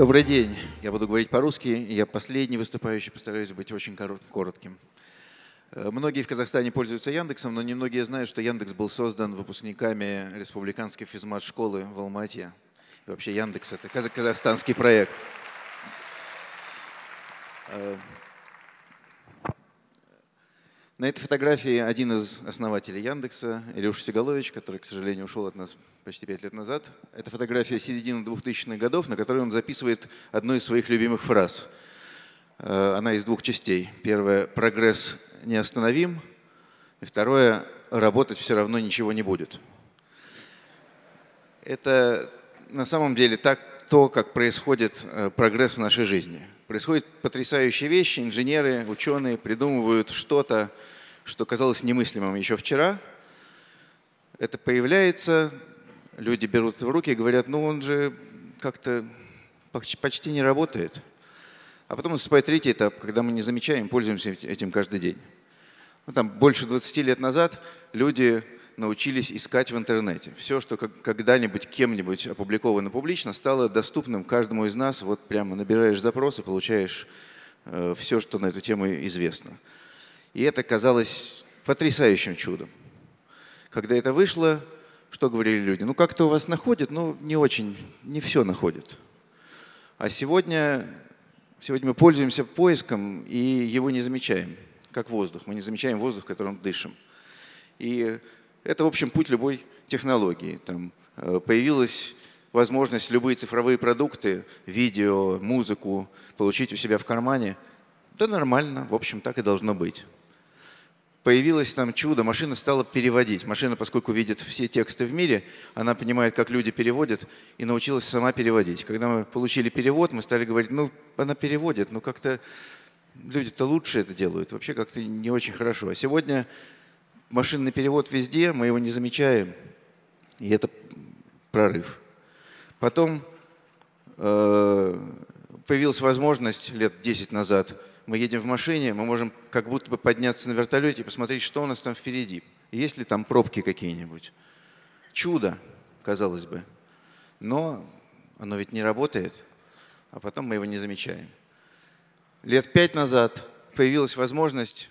Добрый день. Я буду говорить по-русски. Я последний выступающий, постараюсь быть очень коротким. Э, многие в Казахстане пользуются Яндексом, но немногие знают, что Яндекс был создан выпускниками республиканской физмат-школы в Алмате. И вообще Яндекс — это казахстанский проект. Э, на этой фотографии один из основателей Яндекса, Илюша Сигалович, который, к сожалению, ушел от нас почти пять лет назад. Это фотография середины 2000-х годов, на которой он записывает одну из своих любимых фраз. Э, она из двух частей. первое, прогресс неостановим. И второе – работать все равно ничего не будет. Это на самом деле так, то, как происходит э, прогресс в нашей жизни – Происходят потрясающие вещи. Инженеры, ученые придумывают что-то, что казалось немыслимым еще вчера. Это появляется, люди берут в руки и говорят, ну он же как-то почти не работает. А потом наступает третий этап, когда мы не замечаем, пользуемся этим каждый день. Ну, там, больше 20 лет назад люди научились искать в интернете. Все, что когда-нибудь кем-нибудь опубликовано публично, стало доступным каждому из нас. Вот прямо набираешь запросы и получаешь э, все, что на эту тему известно. И это казалось потрясающим чудом. Когда это вышло, что говорили люди? Ну, как-то у вас находят, но не очень, не все находят. А сегодня, сегодня мы пользуемся поиском и его не замечаем, как воздух. Мы не замечаем воздух, которым дышим. И это, в общем, путь любой технологии. Там э, появилась возможность любые цифровые продукты, видео, музыку получить у себя в кармане. Да нормально, в общем, так и должно быть. Появилось там чудо, машина стала переводить. Машина, поскольку видит все тексты в мире, она понимает, как люди переводят, и научилась сама переводить. Когда мы получили перевод, мы стали говорить, ну, она переводит, но как-то люди-то лучше это делают, вообще как-то не очень хорошо. А сегодня машинный перевод везде, мы его не замечаем, и это прорыв. Потом э, появилась возможность лет 10 назад, мы едем в машине, мы можем как будто бы подняться на вертолете и посмотреть, что у нас там впереди. Есть ли там пробки какие-нибудь? Чудо, казалось бы. Но оно ведь не работает, а потом мы его не замечаем. Лет пять назад появилась возможность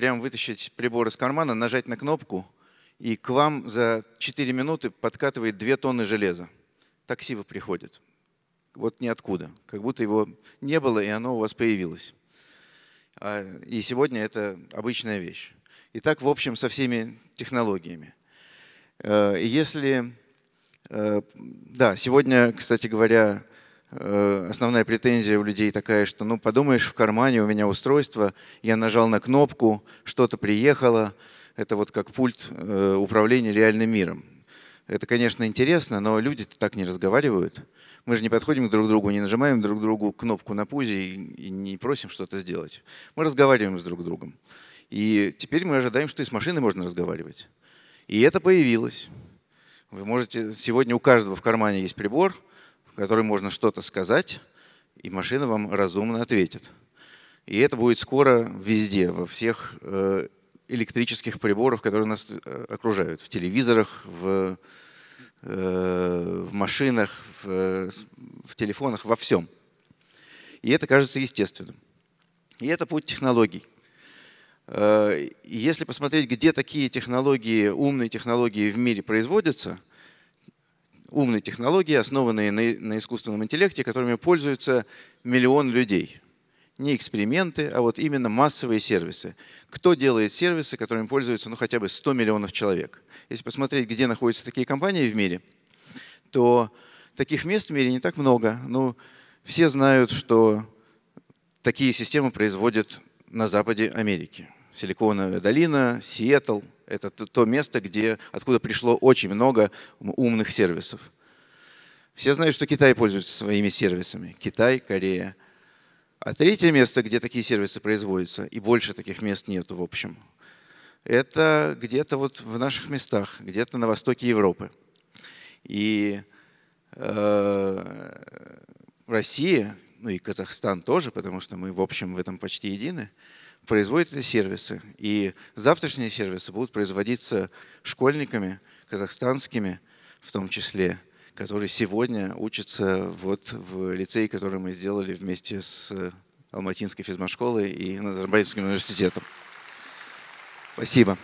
прям вытащить прибор из кармана, нажать на кнопку, и к вам за 4 минуты подкатывает 2 тонны железа. Такси вы приходит. Вот ниоткуда. Как будто его не было, и оно у вас появилось. А, и сегодня это обычная вещь. И так, в общем, со всеми технологиями. Э, если, э, да, сегодня, кстати говоря, Э, основная претензия у людей такая, что, ну, подумаешь, в кармане у меня устройство, я нажал на кнопку, что-то приехало. Это вот как пульт э, управления реальным миром. Это, конечно, интересно, но люди так не разговаривают. Мы же не подходим друг к другу, не нажимаем друг другу кнопку на пузе и не просим что-то сделать. Мы разговариваем с друг другом. И теперь мы ожидаем, что и с машиной можно разговаривать. И это появилось. Вы можете, сегодня у каждого в кармане есть прибор – которой можно что-то сказать, и машина вам разумно ответит. И это будет скоро везде, во всех э, электрических приборах, которые нас э, окружают, в телевизорах, в, э, в машинах, в, в телефонах, во всем. И это кажется естественным. И это путь технологий. Если посмотреть, где такие технологии, умные технологии в мире производятся – умные технологии, основанные на, на искусственном интеллекте, которыми пользуются миллион людей. Не эксперименты, а вот именно массовые сервисы. Кто делает сервисы, которыми пользуются ну, хотя бы 100 миллионов человек? Если посмотреть, где находятся такие компании в мире, то таких мест в мире не так много. Ну, все знают, что такие системы производят на Западе Америки. Силиконовая долина, Сиэтл. Это то место, где, откуда пришло очень много умных сервисов. Все знают, что Китай пользуется своими сервисами. Китай, Корея. А третье место, где такие сервисы производятся, и больше таких мест нету, в общем, это где-то вот в наших местах, где-то на востоке Европы. И э, Россия, ну и Казахстан тоже, потому что мы, в общем, в этом почти едины, э, производят эти сервисы. И завтрашние сервисы будут производиться школьниками казахстанскими, в том числе, которые сегодня учатся вот в лицее, который мы сделали вместе с э, Алматинской физмашколой и Назарбаевским университетом. Спасибо.